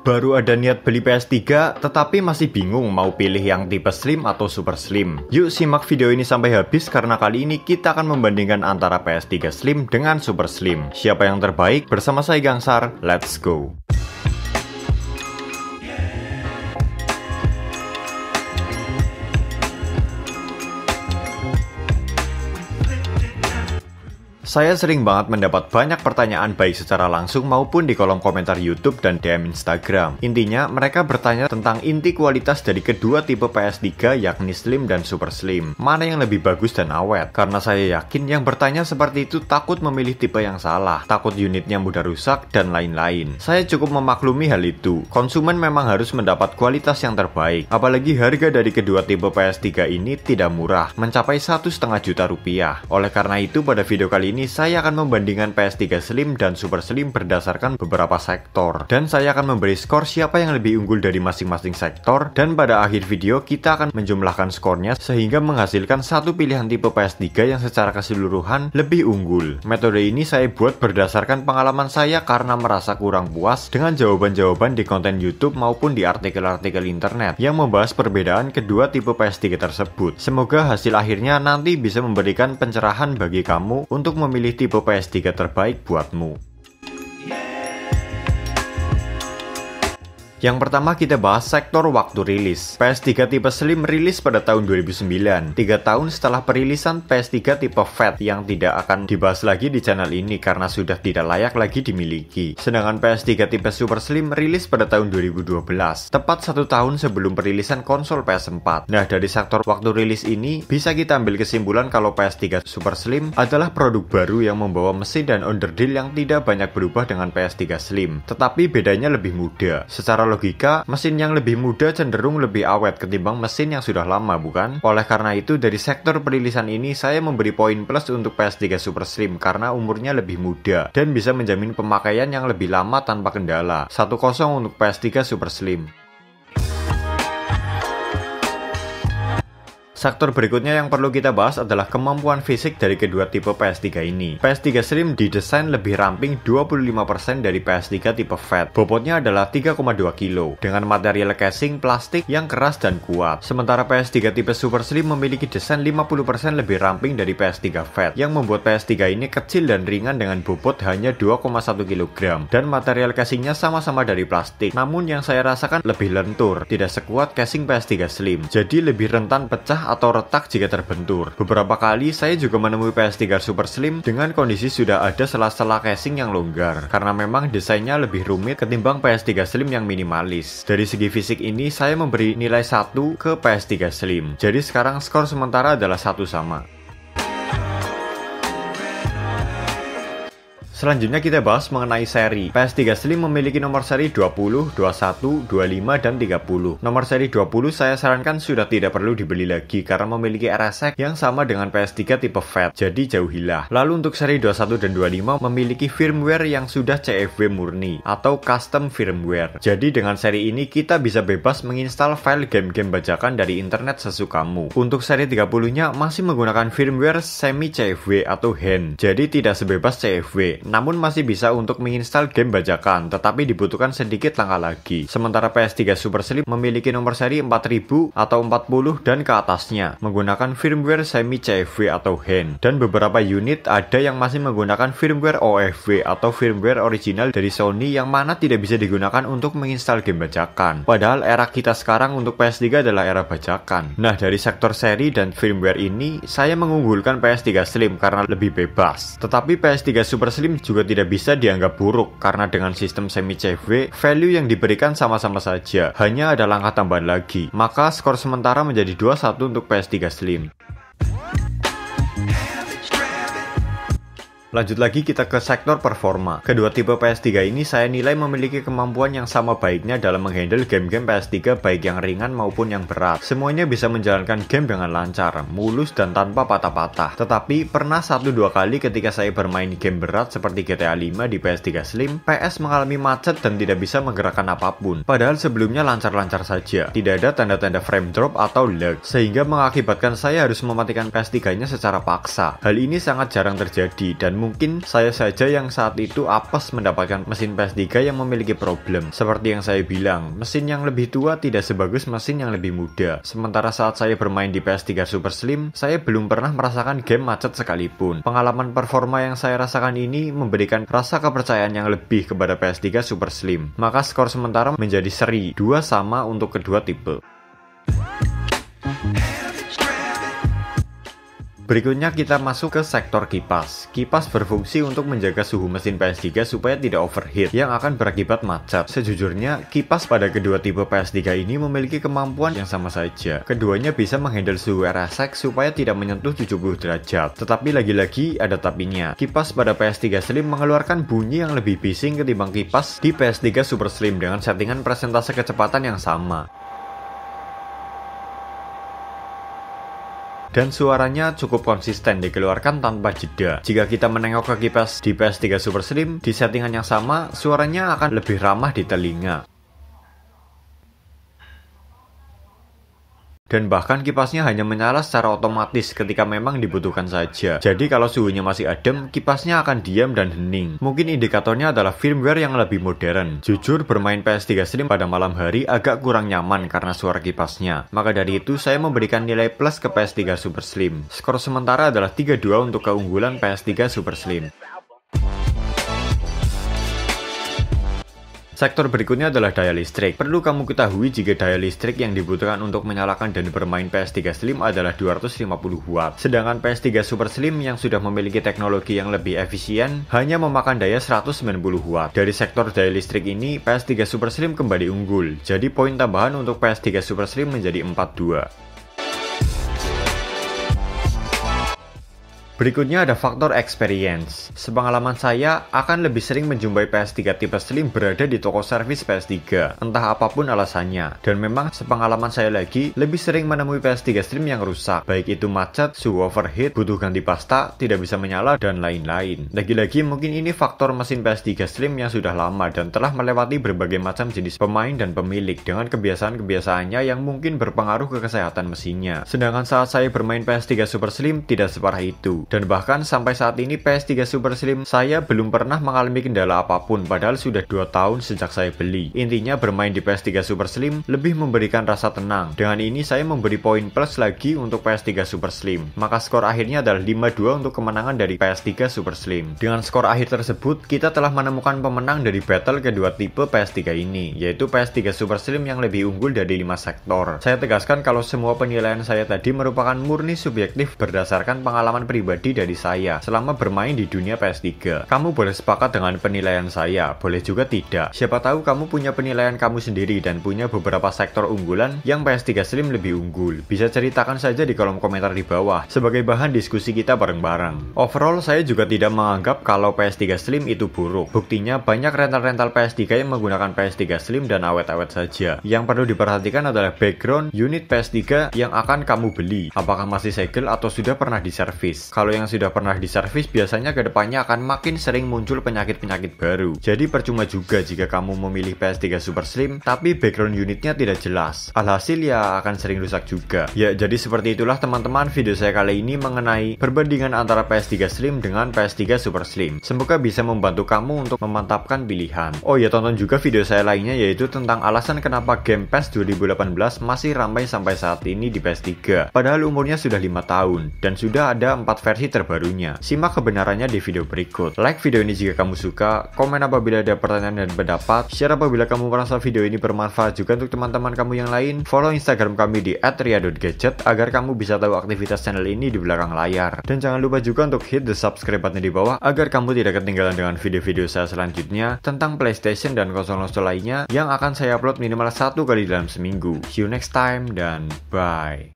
Baru ada niat beli PS3, tetapi masih bingung mau pilih yang tipe slim atau super slim. Yuk simak video ini sampai habis karena kali ini kita akan membandingkan antara PS3 slim dengan super slim. Siapa yang terbaik? Bersama saya Gangsar, let's go! Saya sering banget mendapat banyak pertanyaan baik secara langsung maupun di kolom komentar YouTube dan DM Instagram. Intinya, mereka bertanya tentang inti kualitas dari kedua tipe PS3 yakni Slim dan Super Slim. Mana yang lebih bagus dan awet? Karena saya yakin yang bertanya seperti itu takut memilih tipe yang salah, takut unitnya mudah rusak, dan lain-lain. Saya cukup memaklumi hal itu. Konsumen memang harus mendapat kualitas yang terbaik. Apalagi harga dari kedua tipe PS3 ini tidak murah, mencapai satu setengah juta rupiah. Oleh karena itu, pada video kali ini ini saya akan membandingkan PS3 Slim dan Super Slim berdasarkan beberapa sektor. Dan saya akan memberi skor siapa yang lebih unggul dari masing-masing sektor. Dan pada akhir video kita akan menjumlahkan skornya sehingga menghasilkan satu pilihan tipe PS3 yang secara keseluruhan lebih unggul. Metode ini saya buat berdasarkan pengalaman saya karena merasa kurang puas dengan jawaban-jawaban di konten YouTube maupun di artikel-artikel internet yang membahas perbedaan kedua tipe PS3 tersebut. Semoga hasil akhirnya nanti bisa memberikan pencerahan bagi kamu untuk memilih memilih tipe PS3 terbaik buatmu. Yang pertama kita bahas sektor waktu rilis. PS3 tipe Slim rilis pada tahun 2009, 3 tahun setelah perilisan PS3 tipe Fat yang tidak akan dibahas lagi di channel ini karena sudah tidak layak lagi dimiliki. Sedangkan PS3 tipe Super Slim rilis pada tahun 2012, tepat satu tahun sebelum perilisan konsol PS4. Nah, dari sektor waktu rilis ini, bisa kita ambil kesimpulan kalau PS3 Super Slim adalah produk baru yang membawa mesin dan underdeal yang tidak banyak berubah dengan PS3 Slim. Tetapi bedanya lebih mudah. Secara logika, mesin yang lebih muda cenderung lebih awet ketimbang mesin yang sudah lama, bukan? Oleh karena itu, dari sektor perilisan ini, saya memberi poin plus untuk PS3 Super Slim karena umurnya lebih muda dan bisa menjamin pemakaian yang lebih lama tanpa kendala. 1-0 untuk PS3 Super Slim. Sektor berikutnya yang perlu kita bahas adalah kemampuan fisik dari kedua tipe PS3 ini. PS3 Slim didesain lebih ramping 25% dari PS3 tipe Fat. Bobotnya adalah 3,2 kg dengan material casing plastik yang keras dan kuat. Sementara PS3 tipe Super Slim memiliki desain 50% lebih ramping dari PS3 Fat yang membuat PS3 ini kecil dan ringan dengan bobot hanya 2,1 kg dan material casingnya sama-sama dari plastik. Namun yang saya rasakan lebih lentur, tidak sekuat casing PS3 Slim. Jadi lebih rentan pecah atau retak jika terbentur. Beberapa kali saya juga menemui PS3 Super Slim dengan kondisi sudah ada sela-sela casing yang longgar karena memang desainnya lebih rumit ketimbang PS3 Slim yang minimalis. Dari segi fisik ini saya memberi nilai 1 ke PS3 Slim. Jadi sekarang skor sementara adalah satu sama. Selanjutnya kita bahas mengenai seri. PS3 Slim memiliki nomor seri 20, 21, 25, dan 30. Nomor seri 20 saya sarankan sudah tidak perlu dibeli lagi karena memiliki RSX yang sama dengan PS3 tipe Fat, jadi jauhilah. Lalu untuk seri 21 dan 25 memiliki firmware yang sudah CFW murni atau custom firmware. Jadi dengan seri ini kita bisa bebas menginstal file game-game bajakan dari internet sesukamu. Untuk seri 30-nya masih menggunakan firmware semi CFW atau HEN, jadi tidak sebebas CFW namun masih bisa untuk menginstal game bajakan, tetapi dibutuhkan sedikit langkah lagi. Sementara PS3 Super Slim memiliki nomor seri 4000 atau 40 dan ke atasnya, menggunakan firmware semi CFV atau HEN. Dan beberapa unit ada yang masih menggunakan firmware OFV atau firmware original dari Sony yang mana tidak bisa digunakan untuk menginstal game bajakan. Padahal era kita sekarang untuk PS3 adalah era bajakan. Nah, dari sektor seri dan firmware ini, saya mengunggulkan PS3 Slim karena lebih bebas. Tetapi PS3 Super Slim juga tidak bisa dianggap buruk karena dengan sistem semi CV, value yang diberikan sama-sama saja, hanya ada langkah tambahan lagi. Maka skor sementara menjadi 2-1 untuk PS3 Slim. Lanjut lagi kita ke sektor performa. Kedua tipe PS3 ini saya nilai memiliki kemampuan yang sama baiknya dalam menghandle game-game PS3 baik yang ringan maupun yang berat. Semuanya bisa menjalankan game dengan lancar, mulus dan tanpa patah-patah. Tetapi pernah satu dua kali ketika saya bermain game berat seperti GTA 5 di PS3 Slim, PS mengalami macet dan tidak bisa menggerakkan apapun. Padahal sebelumnya lancar-lancar saja, tidak ada tanda-tanda frame drop atau lag, sehingga mengakibatkan saya harus mematikan PS3-nya secara paksa. Hal ini sangat jarang terjadi dan mungkin saya saja yang saat itu apes mendapatkan mesin PS3 yang memiliki problem. Seperti yang saya bilang, mesin yang lebih tua tidak sebagus mesin yang lebih muda. Sementara saat saya bermain di PS3 Super Slim, saya belum pernah merasakan game macet sekalipun. Pengalaman performa yang saya rasakan ini memberikan rasa kepercayaan yang lebih kepada PS3 Super Slim. Maka skor sementara menjadi seri, dua sama untuk kedua tipe. Berikutnya kita masuk ke sektor kipas. Kipas berfungsi untuk menjaga suhu mesin PS3 supaya tidak overheat yang akan berakibat macet. Sejujurnya, kipas pada kedua tipe PS3 ini memiliki kemampuan yang sama saja. Keduanya bisa menghandle suhu RSX supaya tidak menyentuh 70 derajat. Tetapi lagi-lagi ada tapinya. Kipas pada PS3 Slim mengeluarkan bunyi yang lebih bising ketimbang kipas di PS3 Super Slim dengan settingan presentase kecepatan yang sama. dan suaranya cukup konsisten dikeluarkan tanpa jeda. Jika kita menengok ke kipas di PS3 Super Slim di settingan yang sama, suaranya akan lebih ramah di telinga. dan bahkan kipasnya hanya menyala secara otomatis ketika memang dibutuhkan saja. Jadi kalau suhunya masih adem, kipasnya akan diam dan hening. Mungkin indikatornya adalah firmware yang lebih modern. Jujur, bermain PS3 Slim pada malam hari agak kurang nyaman karena suara kipasnya. Maka dari itu, saya memberikan nilai plus ke PS3 Super Slim. Skor sementara adalah 3-2 untuk keunggulan PS3 Super Slim. Sektor berikutnya adalah daya listrik. Perlu kamu ketahui jika daya listrik yang dibutuhkan untuk menyalakan dan bermain PS3 Slim adalah 250 watt. Sedangkan PS3 Super Slim yang sudah memiliki teknologi yang lebih efisien hanya memakan daya 190 watt. Dari sektor daya listrik ini, PS3 Super Slim kembali unggul. Jadi poin tambahan untuk PS3 Super Slim menjadi 42. Berikutnya ada faktor experience. Sepengalaman saya akan lebih sering menjumpai PS3 tipe slim berada di toko servis PS3, entah apapun alasannya. Dan memang sepengalaman saya lagi lebih sering menemui PS3 slim yang rusak, baik itu macet, suhu overheat, butuh ganti pasta, tidak bisa menyala, dan lain-lain. Lagi-lagi mungkin ini faktor mesin PS3 slim yang sudah lama dan telah melewati berbagai macam jenis pemain dan pemilik dengan kebiasaan-kebiasaannya yang mungkin berpengaruh ke kesehatan mesinnya. Sedangkan saat saya bermain PS3 Super Slim tidak separah itu. Dan bahkan sampai saat ini PS3 Super Slim saya belum pernah mengalami kendala apapun padahal sudah 2 tahun sejak saya beli. Intinya bermain di PS3 Super Slim lebih memberikan rasa tenang. Dengan ini saya memberi poin plus lagi untuk PS3 Super Slim. Maka skor akhirnya adalah 5-2 untuk kemenangan dari PS3 Super Slim. Dengan skor akhir tersebut, kita telah menemukan pemenang dari battle kedua tipe PS3 ini, yaitu PS3 Super Slim yang lebih unggul dari 5 sektor. Saya tegaskan kalau semua penilaian saya tadi merupakan murni subjektif berdasarkan pengalaman pribadi pribadi dari saya selama bermain di dunia PS3. Kamu boleh sepakat dengan penilaian saya, boleh juga tidak. Siapa tahu kamu punya penilaian kamu sendiri dan punya beberapa sektor unggulan yang PS3 Slim lebih unggul. Bisa ceritakan saja di kolom komentar di bawah sebagai bahan diskusi kita bareng-bareng. Overall, saya juga tidak menganggap kalau PS3 Slim itu buruk. Buktinya banyak rental-rental PS3 yang menggunakan PS3 Slim dan awet-awet saja. Yang perlu diperhatikan adalah background unit PS3 yang akan kamu beli. Apakah masih segel atau sudah pernah diservis? Kalau kalau yang sudah pernah diservis biasanya kedepannya akan makin sering muncul penyakit-penyakit baru. Jadi percuma juga jika kamu memilih PS3 Super Slim, tapi background unitnya tidak jelas. Alhasil ya akan sering rusak juga. Ya, jadi seperti itulah teman-teman video saya kali ini mengenai perbandingan antara PS3 Slim dengan PS3 Super Slim. Semoga bisa membantu kamu untuk memantapkan pilihan. Oh ya, tonton juga video saya lainnya yaitu tentang alasan kenapa Game PS 2018 masih ramai sampai saat ini di PS3. Padahal umurnya sudah 5 tahun dan sudah ada 4 versi terbarunya. Simak kebenarannya di video berikut. Like video ini jika kamu suka, komen apabila ada pertanyaan dan pendapat, share apabila kamu merasa video ini bermanfaat juga untuk teman-teman kamu yang lain, follow Instagram kami di @ria.gadget agar kamu bisa tahu aktivitas channel ini di belakang layar. Dan jangan lupa juga untuk hit the subscribe button di bawah agar kamu tidak ketinggalan dengan video-video saya selanjutnya tentang PlayStation dan konsol-konsol lainnya yang akan saya upload minimal satu kali dalam seminggu. See you next time dan bye.